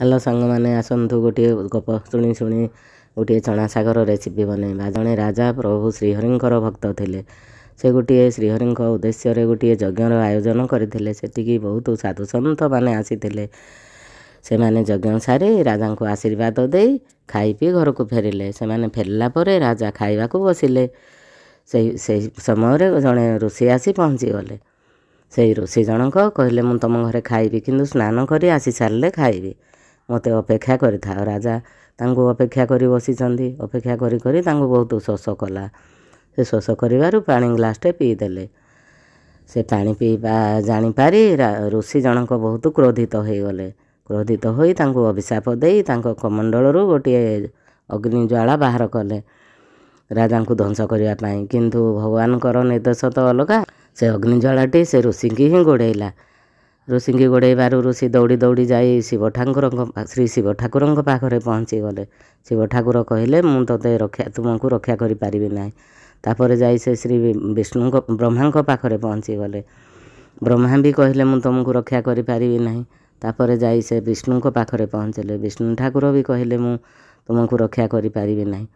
hello ସାଙ୍ଗମାନେ ଆସନ୍ତୁ ଗୋଟିଏ ଗପ ଶୁଣି ଶୁଣି ଗୋଟିଏ ଚଣା ଶାଗର ରେସିପି ବନେଇବା ଜଣେ ରାଜା ପ୍ରଭୁ ଶ୍ରୀହରିଙ୍କର ଭକ୍ତ ଥିଲେ ସେ ଗୋଟିଏ ଶ୍ରୀହରିଙ୍କ ଉଦ୍ଦେଶ୍ୟରେ ଗୋଟିଏ ଯଜ୍ଞର ଆୟୋଜନ କରିଥିଲେ ସେଠିକି ବହୁତ ସାଧୁସନ୍ଥ ମାନେ ଆସିଥିଲେ ସେମାନେ ଯଜ୍ଞ ସାରି ରାଜାଙ୍କୁ ଆଶୀର୍ବାଦ ଦେଇ ଖାଇ ପିଇ ଘରକୁ ଫେରିଲେ ସେମାନେ ଫେରିଲା ପରେ ରାଜା ଖାଇବାକୁ ବସିଲେ ସେଇ ସେହି ସମୟରେ ଜଣେ ଋଷି ଆସି ପହଞ୍ଚିଗଲେ ସେଇ ଋଷି ଜଣଙ୍କ କହିଲେ ମୁଁ ତୁମ ଘରେ ଖାଇବି କିନ୍ତୁ ସ୍ନାନ କରି ଆସିସାରିଲେ ଖାଇବି ମୋତେ ଅପେକ୍ଷା କରିଥାଅ ରାଜା ତାଙ୍କୁ ଅପେକ୍ଷା କରି ବସିଛନ୍ତି ଅପେକ୍ଷା କରି କରି ତାଙ୍କୁ ବହୁତ ଶୋଷ କଲା ସେ ଶୋଷ କରିବାରୁ ପାଣି ଗ୍ଲାସ୍ଟେ ପିଇଦେଲେ ସେ ପାଣି ପିଇବା ଜାଣିପାରି ଋଷି ଜଣଙ୍କ ବହୁତ କ୍ରୋଧିତ ହୋଇଗଲେ କ୍ରୋଧିତ ହୋଇ ତାଙ୍କୁ ଅଭିଶାପ ଦେଇ ତାଙ୍କ କମଣ୍ଡଳରୁ ଗୋଟିଏ ଅଗ୍ନିଜ୍ୱାଳା ବାହାର କଲେ ରାଜାଙ୍କୁ ଧ୍ୱଂସ କରିବା ପାଇଁ କିନ୍ତୁ ଭଗବାନଙ୍କର ନିର୍ଦ୍ଦେଶ ତ ଅଲଗା ସେ ଅଗ୍ନି ଜ୍ୱାଳାଟି ସେ ଋଷିଙ୍କି ହିଁ ଗୋଡ଼େଇଲା ରୋଷିଙ୍କି ଗୋଡ଼େଇବାରୁ ଋଷି ଦୌଡ଼ି ଦୌଡ଼ି ଯାଇ ଶିବ ଠାକୁରଙ୍କ ଶ୍ରୀ ଶିବ ଠାକୁରଙ୍କ ପାଖରେ ପହଞ୍ଚିଗଲେ ଶିବ ଠାକୁର କହିଲେ ମୁଁ ତୋତେ ରକ୍ଷା ତୁମକୁ ରକ୍ଷା କରିପାରିବି ନାହିଁ ତାପରେ ଯାଇ ସେ ଶ୍ରୀ ବିଷ୍ଣୁଙ୍କ ବ୍ରହ୍ମାଙ୍କ ପାଖରେ ପହଞ୍ଚିଗଲେ ବ୍ରହ୍ମା ବି କହିଲେ ମୁଁ ତୁମକୁ ରକ୍ଷା କରିପାରିବି ନାହିଁ ତାପରେ ଯାଇ ସେ ବିଷ୍ଣୁଙ୍କ ପାଖରେ ପହଞ୍ଚିଲେ ବିଷ୍ଣୁ ଠାକୁର ବି କହିଲେ ମୁଁ ତୁମକୁ ରକ୍ଷା କରିପାରିବି ନାହିଁ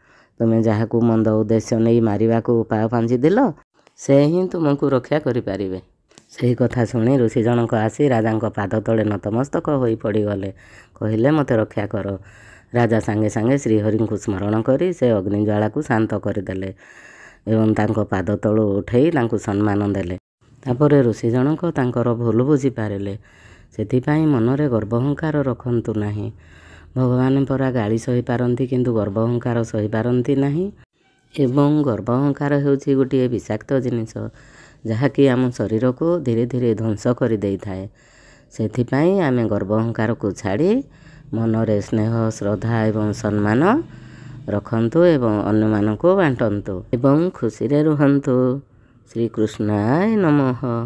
ତୁମେ ଯାହାକୁ ମନ୍ଦ ଉଦ୍ଦେଶ୍ୟ ନେଇ ମାରିବାକୁ ପାଅ ପାଞ୍ଜି ଦେଲ ସେ ହିଁ ତୁମକୁ ରକ୍ଷା କରିପାରିବେ ସେହି କଥା ଶୁଣି ଋଷି ଜଣଙ୍କ ଆସି ରାଜାଙ୍କ ପାଦ ତଳେ ନତମସ୍ତକ ହୋଇ ପଡ଼ିଗଲେ କହିଲେ ମୋତେ ରକ୍ଷା କର ରାଜା ସାଙ୍ଗେ ସାଙ୍ଗେ ଶ୍ରୀହରିଙ୍କୁ ସ୍ମରଣ କରି ସେ ଅଗ୍ନିଜ୍ୱାଳାକୁ ଶାନ୍ତ କରିଦେଲେ ଏବଂ ତାଙ୍କ ପାଦ ତଳୁ ଉଠାଇ ତାଙ୍କୁ ସମ୍ମାନ ଦେଲେ ତାପରେ ଋଷି ଜଣଙ୍କ ତାଙ୍କର ଭୁଲ ବୁଝିପାରିଲେ ସେଥିପାଇଁ ମନରେ ଗର୍ବହଙ୍କାର ରଖନ୍ତୁ ନାହିଁ ଭଗବାନ ପରା ଗାଳି ସହିପାରନ୍ତି କିନ୍ତୁ ଗର୍ବହଙ୍କାର ସହିପାରନ୍ତି ନାହିଁ ଏବଂ ଗର୍ବହଙ୍କାର ହେଉଛି ଗୋଟିଏ ବିଷାକ୍ତ ଜିନିଷ ଯାହାକି ଆମ ଶରୀରକୁ ଧୀରେ ଧୀରେ ଧ୍ୱଂସ କରିଦେଇଥାଏ ସେଥିପାଇଁ ଆମେ ଗର୍ବ ଅହଙ୍କାରକୁ ଛାଡ଼ି ମନରେ ସ୍ନେହ ଶ୍ରଦ୍ଧା ଏବଂ ସମ୍ମାନ ରଖନ୍ତୁ ଏବଂ ଅନ୍ୟମାନଙ୍କୁ ବାଣ୍ଟନ୍ତୁ ଏବଂ ଖୁସିରେ ରୁହନ୍ତୁ ଶ୍ରୀକୃଷ୍ଣ ନମଃ